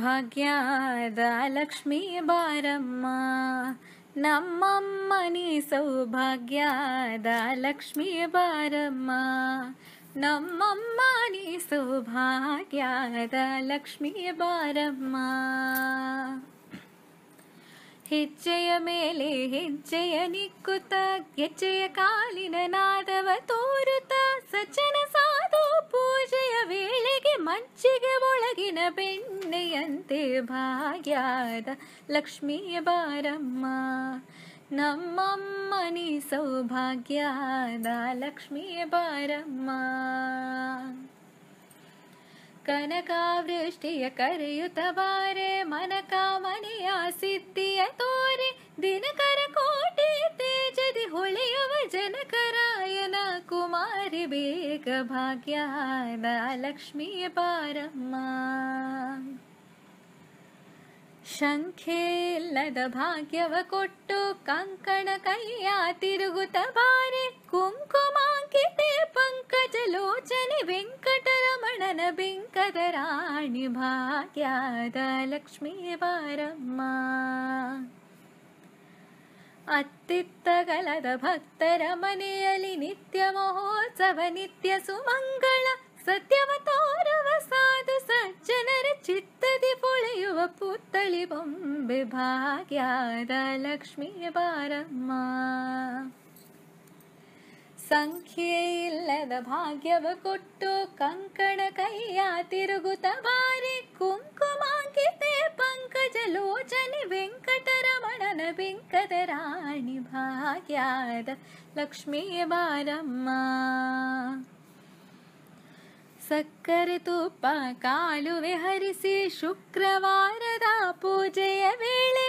ಭಾಗ್ಯದ ಲಕ್ಷ್ಮೀ ಬಾರಮ್ಮ ನಮ್ಮಮ್ಮನಿ ಸೌಭಾಗ್ಯದ ಲಕ್ಷ್ಮೀ ಬಾರಮ್ಮ ನಮ್ಮಮ್ಮನಿ ಸೌಭಾಗ್ಯದ ಲಕ್ಷ್ಮೀ ಬಾರಮ್ಮ ಹೆಜ್ಜೆಯ ಮೇಲೆ ಹೆಜ್ಜೆಯ ನಿಕ್ಕುತ್ತ ಗೆಜ್ಜೆಯ ಕಾಲಿನ ನಾದವ ತೋರುತ್ತ ಸಜ್ಜನ बेन्न ಭಾಗ್ಯದ लक्ष्मी ಬಾರಮ್ಮ ನಮ್ಮಮ್ಮನಿ ಸೌಭಾಗ್ಯದ लक्ष्मी ಬಾರಮ್ಮ ಕನಕಾವೃಷ್ಟಿಯ करयुतबारे मनकमनया सिद्धि तोरे दिनकर को यन कुमारि बेक पारम्मा शङ्खे शङ्ख्ये ल भाग्यवकोटु कङ्कण कैयातिरुगुत बारे कुङ्कुमाङ्किते पङ्कजलोचने वेङ्कटरमणन भाग्याद लक्ष्मी बारम्मा अति कल भक्तार मनलि नित्य महोत्सव नित्य सुमङ्गल सत्यवतौरवसा सज्जनर चित्तलिबं विभाग्यालक्ष्मी बारम्मा संख्य भग्यव कङ्कण कय्यागुत बे कुङ्कुमाकिते पङ्कजलोचनि णि भाग्याद लक्ष्मी बारम्मा सकरे काल विहरि शुक्रवारद पूजय वेले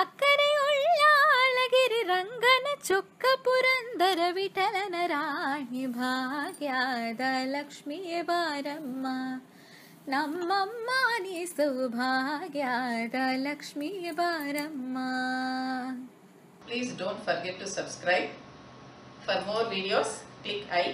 अकर उगिरि रङ्गन चुकपुरन्दर विठलन राग्याद लक्ष्मीय बार ನಮ್ಮಮ್ಮನಿ ಸೌಭಾಗ್ಯದ ಲಕ್ಷ್ಮೀ ಬಾರಮ್ಮ please don't forget to subscribe for more videos click I